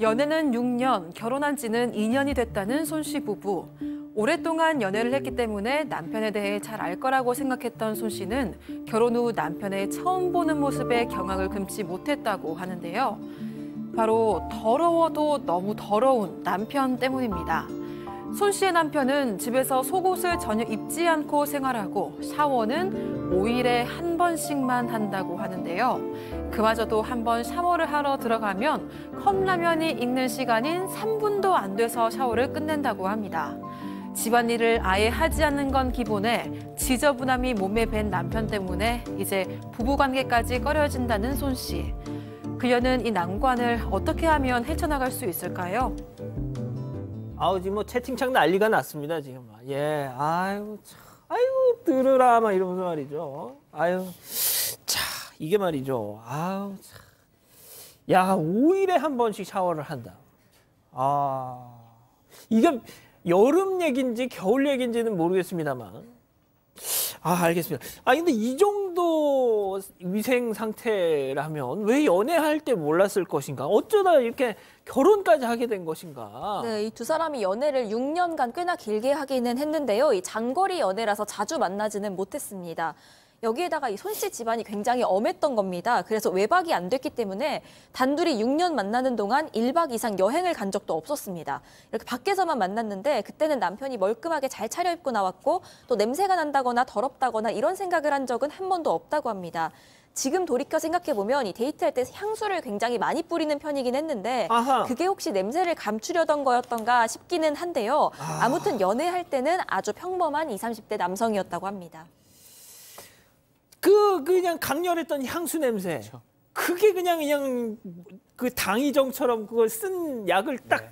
연애는 6년, 결혼한 지는 2년이 됐다는 손씨 부부. 오랫동안 연애를 했기 때문에 남편에 대해 잘 알 거라고 생각했던 손 씨는 결혼 후 남편의 처음 보는 모습에 경악을 금치 못했다고 하는데요. 바로 더러워도 너무 더러운 남편 때문입니다. 손 씨의 남편은 집에서 속옷을 전혀 입지 않고 생활하고 샤워는 5일에 한 번씩만 한다고 하는데요. 그마저도 한 번 샤워를 하러 들어가면 컵라면이 익는 시간인 3분도 안 돼서 샤워를 끝낸다고 합니다. 집안일을 아예 하지 않는 건 기본에 지저분함이 몸에 밴 남편 때문에 이제 부부관계까지 꺼려진다는 손 씨. 그녀는 이 난관을 어떻게 하면 헤쳐나갈 수 있을까요? 아우 지금 뭐 채팅창 난리가 났습니다 지금. 아, 예, 아유 참, 아유 들으라 막 이러면서 말이죠. 아유. 이게 말이죠. 아우 참. 야 5일에 한 번씩 샤워를 한다. 아 이게 여름 얘긴지 겨울 얘긴지는 모르겠습니다만 아 알겠습니다. 아 근데 이 정도 위생 상태라면 왜 연애할 때 몰랐을 것인가? 어쩌다 이렇게 결혼까지 하게 된 것인가? 네, 이 두 사람이 연애를 6년간 꽤나 길게 하기는 했는데요. 이 장거리 연애라서 자주 만나지는 못했습니다. 여기에다가 이손씨 집안이 굉장히 엄했던 겁니다. 그래서 외박이 안 됐기 때문에 단둘이 6년 만나는 동안 1박 이상 여행을 간 적도 없었습니다. 이렇게 밖에서만 만났는데 그때는 남편이 멀끔하게 잘 차려입고 나왔고 또 냄새가 난다거나 더럽다거나 이런 생각을 한 적은 한 번도 없다고 합니다. 지금 돌이켜 생각해보면 이 데이트할 때 향수를 굉장히 많이 뿌리는 편이긴 했는데 아하. 그게 혹시 냄새를 감추려던 거였던가 싶기는 한데요. 아. 아무튼 연애할 때는 아주 평범한 20, 30대 남성이었다고 합니다. 그, 그 그냥 강렬했던 향수 냄새. 그렇죠. 그게 그냥 그냥 그 당의정처럼 그걸 쓴 약을 네. 딱 네.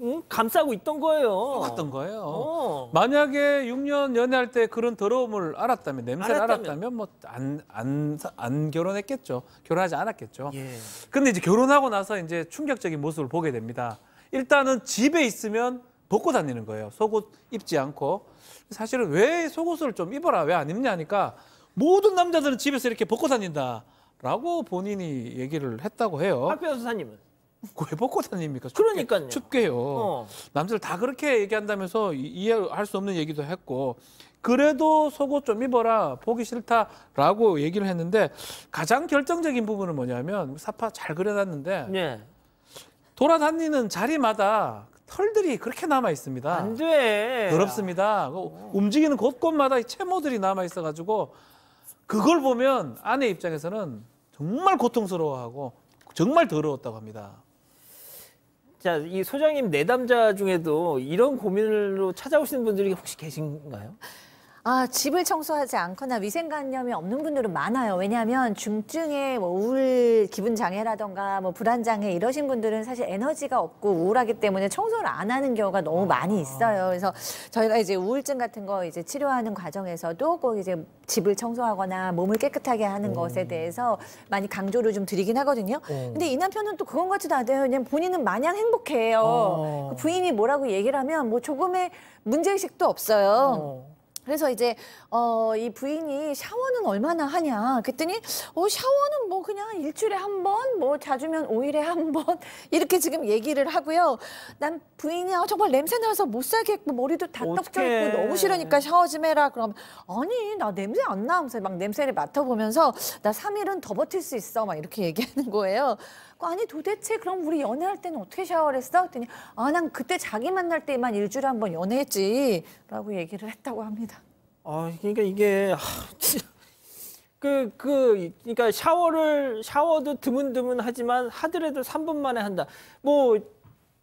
응? 감싸고 있던 거예요. 갔던 거예요. 어. 만약에 6년 연애할 때 그런 더러움을 알았다면 냄새를 알았다면, 뭐 안 안 안 결혼했겠죠. 결혼하지 않았겠죠. 예. 근데 이제 결혼하고 나서 이제 충격적인 모습을 보게 됩니다. 일단은 집에 있으면 벗고 다니는 거예요. 속옷 입지 않고 사실은 왜 속옷을 좀 입어라 왜 안 입냐 하니까 모든 남자들은 집에서 이렇게 벗고 다닌다라고 본인이 얘기를 했다고 해요. 학교 선사님은? 왜 벗고 다닙니까? 그러니까요. 춥게요. 어. 남들 다 그렇게 얘기한다면서 이해할 수 없는 얘기도 했고 그래도 속옷 좀 입어라 보기 싫다라고 얘기를 했는데 가장 결정적인 부분은 뭐냐면 사파 잘 그려놨는데 네. 돌아다니는 자리마다 털들이 그렇게 남아 있습니다. 안 돼. 더럽습니다. 그 어. 움직이는 곳곳마다 채모들이 남아 있어가지고 그걸 보면 아내 입장에서는 정말 고통스러워하고 정말 더러웠다고 합니다. 자, 이 소장님 내담자 중에도 이런 고민으로 찾아오시는 분들이 혹시 계신가요? 아, 집을 청소하지 않거나 위생관념이 없는 분들은 많아요. 왜냐하면 중증에뭐 우울 기분 장애라던가 뭐 불안 장애 이러신 분들은 사실 에너지가 없고 우울하기 때문에 청소를 안 하는 경우가 너무 많이 아. 있어요. 그래서 저희가 이제 우울증 같은 거 이제 치료하는 과정에서도 꼭 이제 집을 청소하거나 몸을 깨끗하게 하는 것에 음. 대해서 많이 강조를 좀 드리긴 하거든요. 어. 근데 이 남편은 또 그건 같지도 않아요. 왜냐면 본인은 마냥 행복해요. 어. 그 부인이 뭐라고 얘기를 하면 뭐 조금의 문제의식도 없어요. 어. 그래서 이제 어, 이 부인이 샤워는 얼마나 하냐 그랬더니 어, 샤워는 뭐 그냥 일주일에 한 번 뭐 자주면 5일에한 번 이렇게 지금 얘기를 하고요. 난 부인이 어, 정말 냄새 나서 못 살겠고 머리도 다 떡져 있고 너무 싫으니까 샤워 좀 해라 그럼 아니 나 냄새 안나 하면서 막 냄새를 맡아보면서 나 3일은 더 버틸 수 있어 막 이렇게 얘기하는 거예요. 아니 도대체 그럼 우리 연애할 때는 어떻게 샤워를 했어? 그랬더니 아 난 그때 자기 만날 때만 일주일에 한 번 연애했지 라고 얘기를 했다고 합니다. 아 그러니까 이게 아, 그, 그, 그러니까 샤워를, 샤워도 드문드문 하지만 하더라도 3분 만에 한다. 뭐,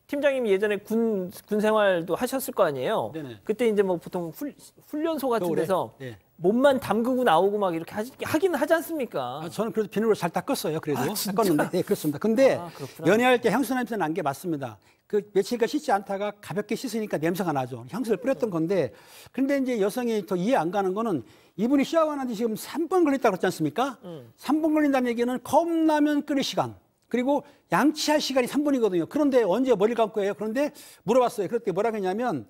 팀장님 예전에 군, 군 생활도 하셨을 거 아니에요? 네네. 그때 이제 뭐 보통 훈, 훈련소 같은 에 데서 네. 몸만 담그고 나오고 막 이렇게 하지, 하긴 하지 않습니까? 아, 저는 그래도 비누를잘 닦았어요. 그래도 아, 닦았는데 네, 그렇습니다. 근데 아, 연애할 때 향수 냄새 난 게 맞습니다. 그 며칠간 씻지 않다가 가볍게 씻으니까 냄새가 나죠. 향수를 뿌렸던 건데 근데 이제 여성이 더 이해 안 가는 거는 이분이 샤워하는데 지금 3번 걸렸다 그랬지 않습니까? 음. 3분 걸린다는 얘기는 컵라면 끓일 시간 그리고 양치할 시간이 3분이거든요. 그런데 언제 머리 감고 해요? 그런데 물어봤어요. 그랬더니 뭐라 그랬냐면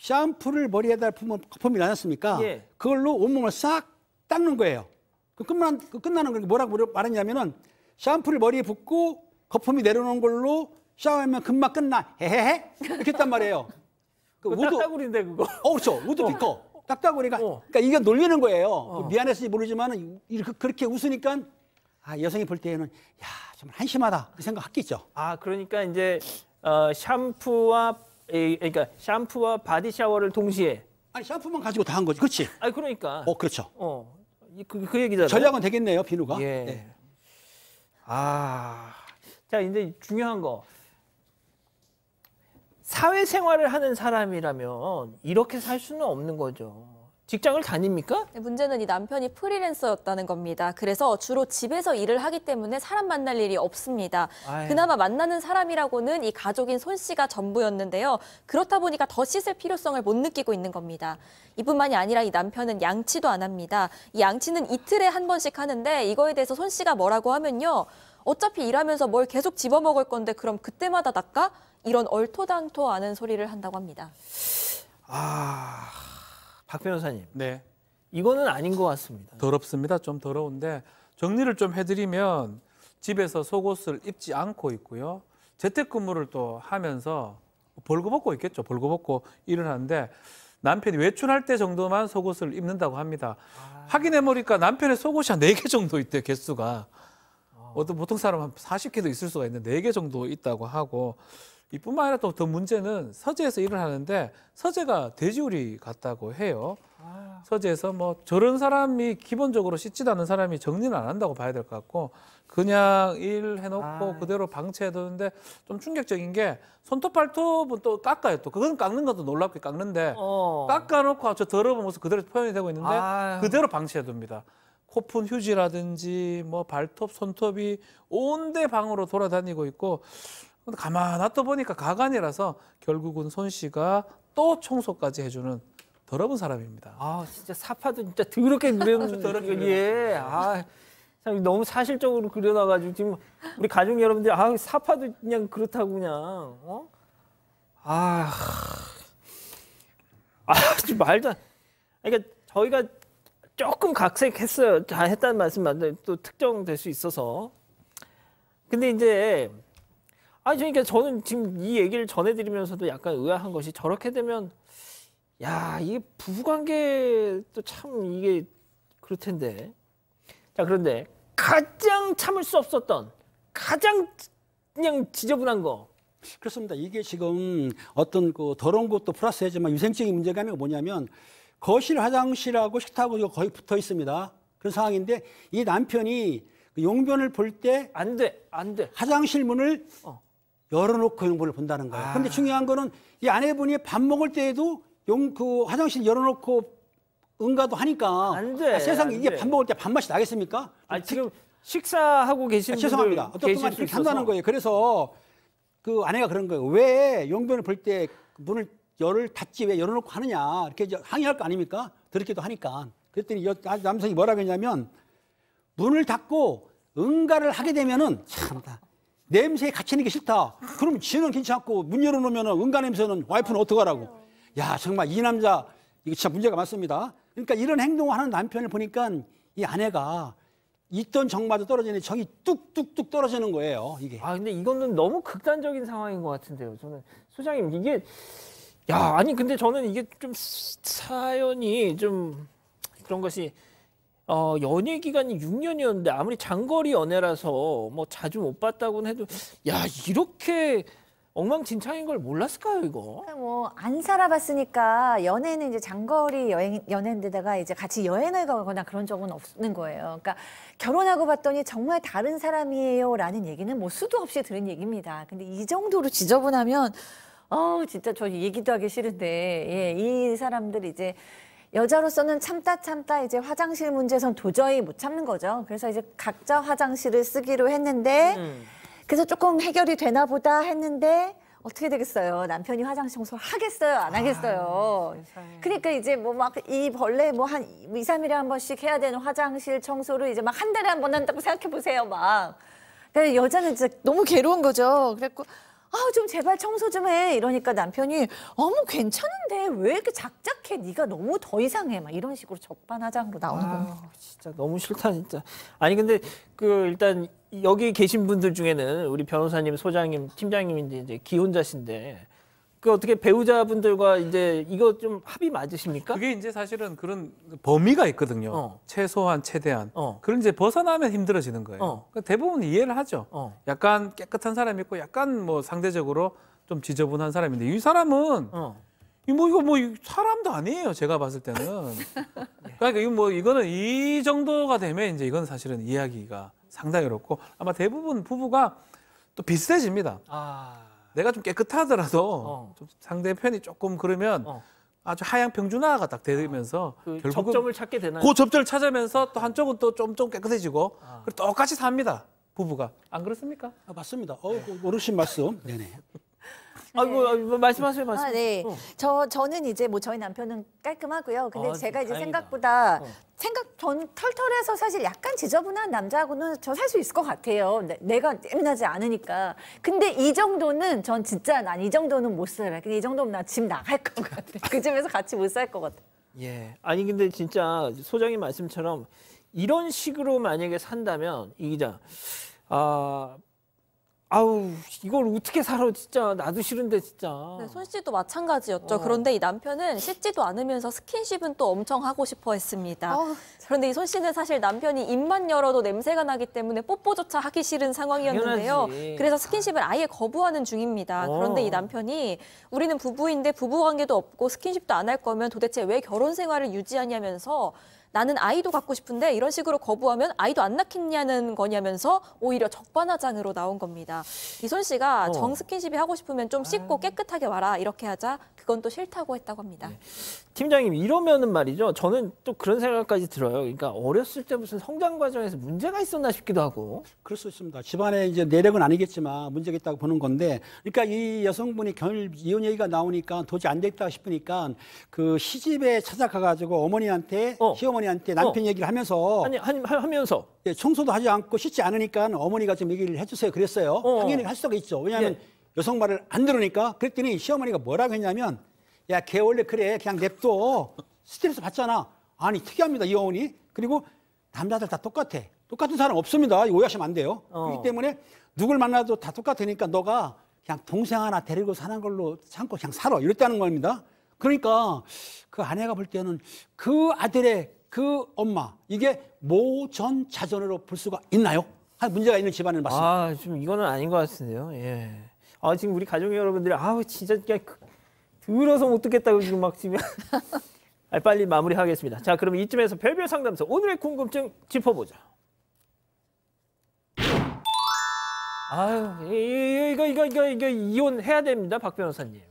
샴푸를 머리에다 품은 거품이 나눴습니까? 예. 그걸로 온몸을 싹 닦는 거예요. 그 끝난, 그 끝나는 거 뭐라고 말했냐면은 샴푸를 머리에 붓고 거품이 내려오는 걸로 샤워하면 금방 끝나. 헤헤헤. 이렇게 했단 말이에요. 그 우드. 딱따구리인데 그거. 어, 그렇죠. 우드 피커. 어. 딱따구리가. 어. 그러니까 이게 놀리는 거예요. 어. 그 미안해서지 모르지만 이렇게 그렇게 웃으니까 아, 여성이 볼 때에는 야, 정말 한심하다. 이 생각 했겠죠. 아, 그러니까 이제 어, 샴푸와 예, 예, 그러니까 샴푸와 바디 샤워를 동시에 아니 샴푸만 가지고 다 한 거지, 그렇지? 아 그러니까. 어 그렇죠. 어, 그, 그 얘기잖아요. 전략은 되겠네요, 비누가. 예. 네. 아, 자 이제 중요한 거. 사회생활을 하는 사람이라면 이렇게 살 수는 없는 거죠. 직장을 다닙니까? 네, 문제는 이 남편이 프리랜서였다는 겁니다. 그래서 주로 집에서 일을 하기 때문에 사람 만날 일이 없습니다. 아유. 그나마 만나는 사람이라고는 이 가족인 손 씨가 전부였는데요. 그렇다 보니까 더 씻을 필요성을 못 느끼고 있는 겁니다. 이뿐만이 아니라 이 남편은 양치도 안 합니다. 이 양치는 이틀에 한 번씩 하는데 이거에 대해서 손 씨가 뭐라고 하면요. 어차피 일하면서 뭘 계속 집어먹을 건데 그럼 그때마다 닦아? 이런 얼토당토 않은 소리를 한다고 합니다. 아... 박 변호사님. 네. 이거는 아닌 것 같습니다. 더럽습니다. 좀 더러운데 정리를 좀 해드리면 집에서 속옷을 입지 않고 있고요. 재택근무를 또 하면서 벌거벗고 있겠죠. 벌거벗고 일을 하는데 남편이 외출할 때 정도만 속옷을 입는다고 합니다. 아... 확인해 보니까 남편의 속옷이 한 네 개 정도 있대요. 개수가. 어 보통 사람 한 40개도 있을 수가 있는데 4개 정도 있다고 하고 이뿐만 아니라 또 더 문제는 서재에서 일을 하는데 서재가 돼지우리 같다고 해요. 아. 서재에서 뭐 저런 사람이 기본적으로 씻지도 않은 사람이 정리는 안 한다고 봐야 될 것 같고 그냥 일 해놓고 아. 그대로 방치해뒀는데좀 충격적인 게 손톱 발톱은 또 깎아요 또 그건 깎는 것도 놀랍게 깎는데 어. 깎아놓고 저 더러운 모습 그대로 표현이 되고 있는데 아 그대로 방치해둡니다. 코푼 휴지라든지 뭐 발톱 손톱이 온데 방으로 돌아다니고 있고 근데 가만 놔둬 보니까 가관이라서 결국은 손 씨가 또 청소까지 해주는 더러운 사람입니다. 아 진짜 사파도 진짜 더럽게 그려놓은 더럽게 예. 아 참, 너무 사실적으로 그려놔가지고 지금 우리 가족 여러분들 아 사파도 그냥 그렇다고 그냥 어? 아, 아 말도 안. 그러니까 저희가 조금 각색했어요. 다 했다는 말씀 맞는데 또 특정될 수 있어서. 근데 이제 아니 그러니까 저는 지금 이 얘기를 전해드리면서도 약간 의아한 것이 저렇게 되면 야 이게 부부관계도 참 이게 그럴 텐데 자 그런데 가장 참을 수 없었던 가장 그냥 지저분한 거 그렇습니다 이게 지금 어떤 그 더러운 것도 플러스해지만 위생적인 문제가 아니고 뭐냐면 거실 화장실하고 식탁하고 거의 붙어 있습니다 그런 상황인데 이 남편이 그 용변을 볼 때 안돼안돼 화장실 문을 어. 열어놓고 용부를 본다는 거예요. 아. 그데 중요한 거는 이 아내분이 밥 먹을 때에도 용 그 화장실 열어놓고 응가도 하니까 안 돼, 아, 세상 안 이게 밥 먹을 때 밥맛이 나겠습니까? 아, 지금 식사하고 계신 아, 죄송합니다. 어떤 분이 그렇게 는 거예요. 그래서 그 아내가 그런 거예요. 왜 용변을 볼 때 문을 열을 닫지 왜 열어놓고 하느냐 이렇게 항의할 거 아닙니까? 더럽기도 하니까. 그랬더니 여, 아, 남성이 뭐라 그러냐면 문을 닫고 응가를 하게 되면은 참다. 냄새에 갇히는 게 싫다. 그럼 지는 괜찮고 문 열어놓으면 은가 냄새는 와이프는 어떡하라고. 야 정말 이 남자 이게 진짜 문제가 많습니다. 그러니까 이런 행동을 하는 남편을 보니까 이 아내가 있던 정마저 떨어지는 정이 뚝뚝뚝 떨어지는 거예요. 이게. 아 근데 이거는 너무 극단적인 상황인 것 같은데요. 저는 소장님 이게 야 아니 근데 저는 이게 좀 사연이 좀 그런 것이 어, 연애 기간이 6년이었는데 아무리 장거리 연애라서 뭐 자주 못 봤다고는 해도 야 이렇게 엉망진창인 걸 몰랐을까요 이거? 그러니까 뭐안 살아봤으니까 연애는 이제 장거리 여행 연애인데다가 이제 같이 여행을 가거나 그런 적은 없는 거예요. 그러니까 결혼하고 봤더니 정말 다른 사람이에요라는 얘기는 뭐 수도 없이 들은 얘기입니다. 근데 이 정도로 지저분하면 어 진짜 저 얘기도 하기 싫은데 예, 이 사람들 이제. 여자로서는 참다 참다 이제 화장실 문제선 도저히 못 참는 거죠. 그래서 이제 각자 화장실을 쓰기로 했는데 음. 그래서 조금 해결이 되나 보다 했는데 어떻게 되겠어요? 남편이 화장실 청소 하겠어요? 안 아, 하겠어요? 아, 그러니까 이제 뭐 막 이 벌레 뭐 한 2, 3일에한 번씩 해야 되는 화장실 청소를 이제 막 한 달에 한 번 한다고 생각해 보세요, 막. 그러니까 여자는 진짜 너무 괴로운 거죠. 그래갖고 아, 좀 제발 청소 좀 해. 이러니까 남편이 어머 괜찮은데 왜 이렇게 작작해? 네가 너무 더 이상해. 막 이런 식으로 적반하장으로 나오는 거겁니 아, 진짜 너무 싫다 진짜. 아니 근데 그 일단 여기 계신 분들 중에는 우리 변호사님, 소장님, 팀장님인데 이제 기혼자신데 그 어떻게 배우자분들과 이제 이거 좀합의 맞으십니까? 그게 이제 사실은 그런 범위가 있거든요. 어. 최소한 최대한. 어. 그런 이제 벗어나면 힘들어지는 거예요. 어. 그러니까 대부분 이해를 하죠. 어. 약간 깨끗한 사람이 있고 약간 뭐 상대적으로 좀 지저분한 사람인데 이 사람은 어. 이뭐 이거 뭐 사람도 아니에요. 제가 봤을 때는. 그러니까 이거 뭐 이거는 이 정도가 되면 이제 이건 사실은 이야기가 상당히 어렵고 아마 대부분 부부가 또 비슷해집니다. 아... 내가 좀 깨끗하더라도 어. 좀 상대편이 조금 그러면 어. 아주 하향 평준화가 딱 되면서 아, 그 결국은 접점을 찾게 되나그 접점을 찾으면서 또 한쪽은 또 좀좀 좀 깨끗해지고 아. 그리고 똑같이 삽니다 부부가 안 그렇습니까? 아, 맞습니다. 어, 그 어르신 말씀. 네네. 아이고 뭐, 아이 뭐 말씀하세요 아, 말씀. 아, 네. 어. 저 저는 이제 뭐 저희 남편은 깔끔하고요. 근데 아, 제가 이제 다행이다. 생각보다 어. 생각 전 털털해서 사실 약간 지저분한 남자하고는 저 살 수 있을 것 같아요. 내, 네, 내가 예민하지 않으니까. 근데 이 정도는 전 진짜 난 이 정도는 못 살아. 근데 이 정도면 나 집 나갈 것 같아. 그 집에서 같이 못 살 것 같아. 예. 아니 근데 진짜 소장님 말씀처럼 이런 식으로 만약에 산다면 이 기자 아 아우 이걸 어떻게 살아 진짜 나도 싫은데 진짜 네, 손 씨도 마찬가지였죠 어. 그런데 이 남편은 씻지도 않으면서 스킨십은 또 엄청 하고 싶어 했습니다 어. 그런데 이 손 씨는 사실 남편이 입만 열어도 냄새가 나기 때문에 뽀뽀조차 하기 싫은 상황이었는데요 당연하지. 그래서 스킨십을 아예 거부하는 중입니다 어. 그런데 이 남편이 우리는 부부인데 부부관계도 없고 스킨십도 안 할 거면 도대체 왜 결혼 생활을 유지하냐면서 나는 아이도 갖고 싶은데 이런 식으로 거부하면 아이도 안 낳겠냐는 거냐면서 오히려 적반하장으로 나온 겁니다. 이손 씨가 어. 정 스킨십이 하고 싶으면 좀 씻고 아. 깨끗하게 와라 이렇게 하자 그건 또 싫다고 했다고 합니다. 네. 팀장님 이러면은 말이죠. 저는 또 그런 생각까지 들어요. 그러니까 어렸을 때 무슨 성장 과정에서 문제가 있었나 싶기도 하고. 그럴 수 있습니다. 집안에 이제 내력은 아니겠지만 문제가 있다고 보는 건데, 그러니까 이 여성분이 결 이혼 얘기가 나오니까 도저히 안되다 싶으니까 그 시집에 찾아가가지고 어머니한테 어. 시어머니한테 어. 남편 어. 얘기를 하면서 아니 하, 하면서 예, 청소도 하지 않고 씻지 않으니까 어머니가 좀 얘기를 해주세요. 그랬어요. 어. 당연히 할 수가 있죠. 왜냐하 예. 여성 말을 안 들으니까 그랬더니 시어머니가 뭐라고 했냐면 야걔 원래 그래 그냥 냅둬 스트레스 받잖아 아니 특이합니다 이 어머니 그리고 남자들 다 똑같아 똑같은 사람 없습니다 오해하시면 안 돼요 어. 그렇기 때문에 누굴 만나도 다 똑같으니까 너가 그냥 동생 하나 데리고 사는 걸로 참고 그냥 살아 이랬다는 겁니다 그러니까 그 아내가 볼 때는 그 아들의 그 엄마 이게 모전자전으로 볼 수가 있나요? 한 문제가 있는 집안을 봤습니다. 아, 좀 이거는 아닌 것 같은데요. 예. 아 지금 우리 가족 여러분들이 아우 진짜 그냥 들어서 그, 못 듣겠다고 지금 막 지금 아, 빨리 마무리하겠습니다. 자 그럼 이쯤에서 별별 상담소 오늘의 궁금증 짚어보죠. 아유 이거 이거 이거 이거 이혼해야 됩니다 박 변호사님.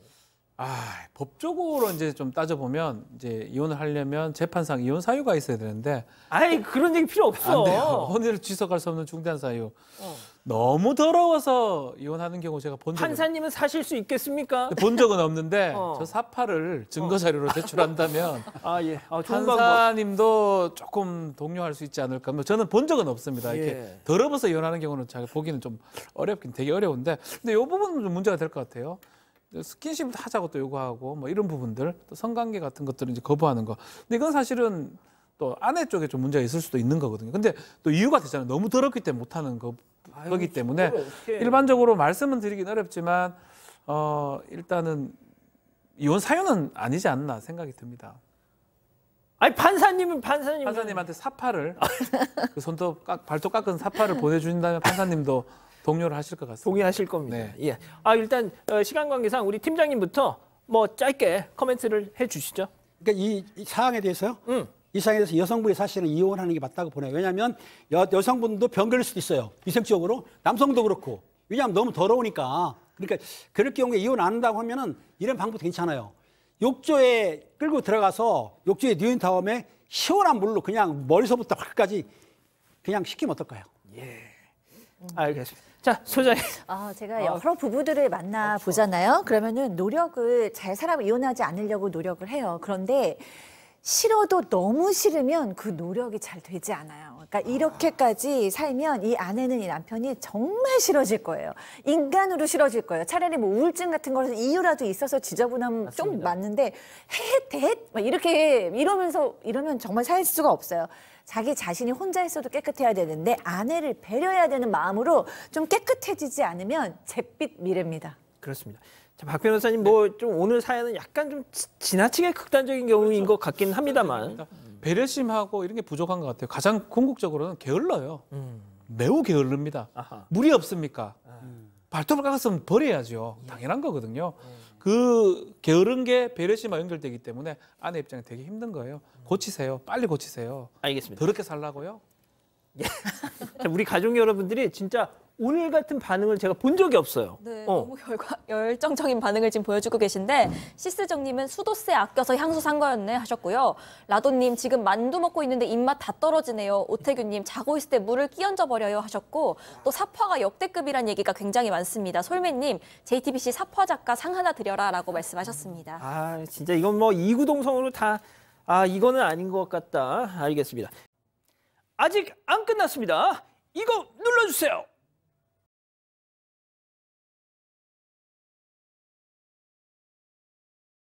아, 법적으로 이제 좀 따져보면 이제 이혼을 하려면 재판상 이혼 사유가 있어야 되는데 아니 그런 얘기 필요 없어. 안 돼요. 혼인을 취소할 수 없는 중대한 사유. 어. 너무 더러워서 이혼하는 경우 제가 본 적은 판사님은 사실 수 있겠습니까? 본 적은 없는데 어. 저 사파를 증거 어. 자료로 제출한다면 아 예. 아, 판사님도 조금 동요할 수 있지 않을까. 뭐 저는 본 적은 없습니다. 이렇게 예. 더러워서 이혼하는 경우는 제가 보기는 좀 어렵긴 되게 어려운데 근데 이 부분은 좀 문제가 될 것 같아요. 스킨십을 하자고 또 요구하고 뭐 이런 부분들 또 성관계 같은 것들을 이제 거부하는 거. 근데 이건 사실은 또 아내 쪽에 좀 문제가 있을 수도 있는 거거든요. 근데 또 이유가 되잖아요. 너무 더럽기 때문에 못하는 거, 아유, 거기 때문에 일반적으로 말씀은 드리긴 어렵지만 어 일단은 이혼 사유는 아니지 않나 생각이 듭니다. 아니 판사님은 판사님 판사님한테 사파를 그 손톱 깎, 발톱 깎은 사파를 보내준다면 판사님도 동료를 하실 것 같습니다. 동의하실 겁니다. 네. 예. 아 일단 어, 시간 관계상 우리 팀장님부터 뭐 짧게 커멘트를 해주시죠. 그러니까 이, 이 사항에 대해서요. 음. 이 사항에 대해서 여성분이 사실은 이혼하는 게 맞다고 보네요. 왜냐하면 여, 여성분도 병결일 수도 있어요. 위생적으로 남성도 그렇고 왜냐하면 너무 더러우니까. 그러니까 그럴 경우에 이혼 안 한다고 하면은 이런 방법 괜찮아요. 욕조에 끌고 들어가서 욕조에 누인 다음에 시원한 물로 그냥 머리서부터 발까지 그냥 식히면 어떨까요? 예. 음. 알겠습니다. 자, 소장님. 아, 제가 어. 여러 부부들을 만나 보잖아요. 그러면은 노력을 잘 사람 이혼하지 않으려고 노력을 해요. 그런데 싫어도 너무 싫으면 그 노력이 잘 되지 않아요. 그러니까 아. 이렇게까지 살면 이 아내는 이 남편이 정말 싫어질 거예요. 인간으로 싫어질 거예요. 차라리 뭐 우울증 같은 거라서 이유라도 있어서 지저분하면 맞습니다. 좀 맞는데 헷헷 막 이렇게 이러면서 이러면 정말 살 수가 없어요. 자기 자신이 혼자 있어도 깨끗해야 되는데 아내를 배려해야 되는 마음으로 좀 깨끗해지지 않으면 잿빛 미래입니다. 그렇습니다. 자, 박 변호사님 뭐좀 네. 오늘 사연은 약간 좀 지나치게 극단적인 경우인 그렇죠. 것 같긴 합니다만 그러니까 배려심하고 이런 게 부족한 것 같아요. 가장 궁극적으로는 게을러요. 음. 매우 게을릅니다. 아하. 물이 없습니까? 음. 발톱을 깎았으면 버려야죠. 당연한 거거든요. 음. 그 게으른 게 배려심과 연결되기 때문에 아내 입장에 되게 힘든 거예요. 고치세요. 빨리 고치세요. 알겠습니다. 더럽게 살라고요? 우리 가족 여러분들이 진짜 오늘 같은 반응을 제가 본 적이 없어요. 네, 어. 너무 열과, 열정적인 반응을 지금 보여주고 계신데 시스정님은 수도세 아껴서 향수 산 거였네 하셨고요. 라돈님 지금 만두 먹고 있는데 입맛 다 떨어지네요. 오태균님 자고 있을 때 물을 끼얹어 버려요 하셨고 또 사파가 역대급이란 얘기가 굉장히 많습니다. 솔매님 JTBC 사파 작가 상 하나 드려라라고 말씀하셨습니다. 아 진짜 이건 뭐 이구동성으로 다 아 이거는 아닌 것 같다 알겠습니다. 아직 안 끝났습니다. 이거 눌러주세요.